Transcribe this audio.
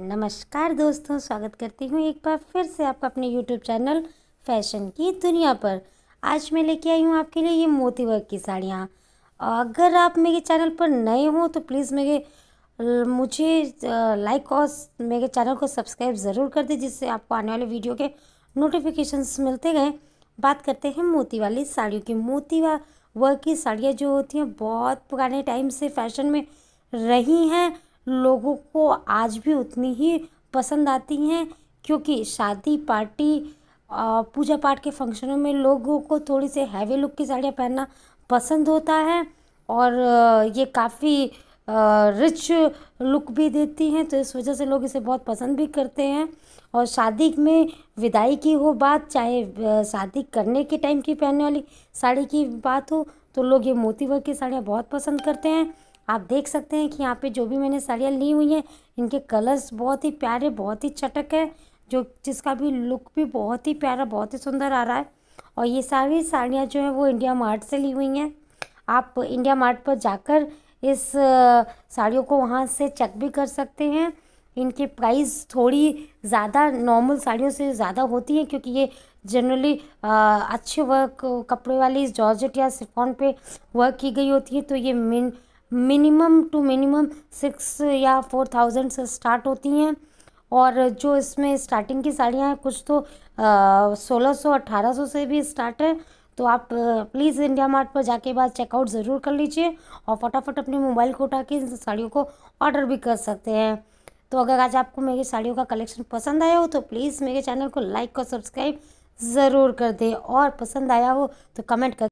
नमस्कार दोस्तों स्वागत करती हूँ एक बार फिर से आपका अपने यूट्यूब चैनल फैशन की दुनिया पर आज मैं लेके आई हूँ आपके लिए ये मोती वर्क की साड़ियाँ अगर आप मेरे चैनल पर नए हो तो प्लीज़ मेरे मुझे लाइक और मेरे चैनल को सब्सक्राइब ज़रूर कर दें जिससे आपको आने वाले वीडियो के नोटिफिकेशंस मिलते गए बात करते हैं मोती वाली साड़ियों की मोती वर्क की साड़ियाँ जो होती हैं बहुत पुराने टाइम से फैशन में रही हैं लोगों को आज भी उतनी ही पसंद आती हैं क्योंकि शादी पार्टी पूजा पाठ के फंक्शनों में लोगों को थोड़ी सी हैवी लुक की साड़ियाँ पहनना पसंद होता है और ये काफ़ी रिच लुक भी देती हैं तो इस वजह से लोग इसे बहुत पसंद भी करते हैं और शादी में विदाई की हो बात चाहे शादी करने के टाइम की पहनने वाली साड़ी की बात हो तो लोग ये मोती वर्ग की साड़ियाँ बहुत पसंद करते हैं आप देख सकते हैं कि यहाँ पे जो भी मैंने साड़ियाँ ली हुई हैं इनके कलर्स बहुत ही प्यारे बहुत ही चटक है जो जिसका भी लुक भी बहुत ही प्यारा बहुत ही सुंदर आ रहा है और ये सारी साड़ियाँ जो हैं वो इंडिया मार्ट से ली हुई हैं आप इंडिया मार्ट पर जाकर इस साड़ियों को वहाँ से चेक भी कर सकते हैं इनके प्राइस थोड़ी ज़्यादा नॉर्मल साड़ियों से ज़्यादा होती हैं क्योंकि ये जनरली अच्छे वर्क कपड़े वाली जॉर्जेट या सिफॉन पे वर्क की गई होती है तो ये min minimum two minimum six या फोर थाउजेंड से स्टार्ट होती हैं और जो इसमें स्टार्टिंग की साड़ियाँ हैं कुछ तो सोलह सौ अट्ठारह सौ से भी स्टार्ट है तो आप प्लीज़ इंडिया मार्ट पर जाके बाद चेकआउट ज़रूर कर लीजिए और फटाफट अपने मोबाइल को उठा के इन साड़ियों को ऑर्डर भी कर सकते हैं तो अगर आज आपको मेरी साड़ियों का कलेक्शन पसंद आया हो तो प्लीज़ मेरे चैनल को लाइक और सब्सक्राइब ज़रूर कर दें और पसंद आया हो तो कमेंट कर